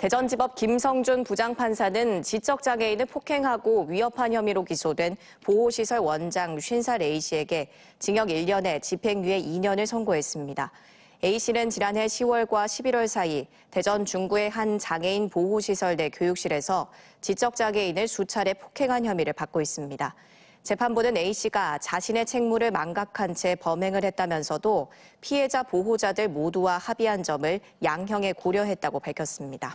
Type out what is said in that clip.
대전지법 김성준 부장판사는 지적장애인을 폭행하고 위협한 혐의로 기소된 보호시설 원장 50살 A씨에게 징역 1년에 집행유예 2년을 선고했습니다. A씨는 지난해 10월과 11월 사이 대전 중구의 한 장애인 보호시설 내 교육실에서 지적장애인을 수차례 폭행한 혐의를 받고 있습니다. 재판부는 A씨가 자신의 책무를 망각한 채 범행을 했다면서도 피해자 보호자들 모두와 합의한 점을 양형에 고려했다고 밝혔습니다.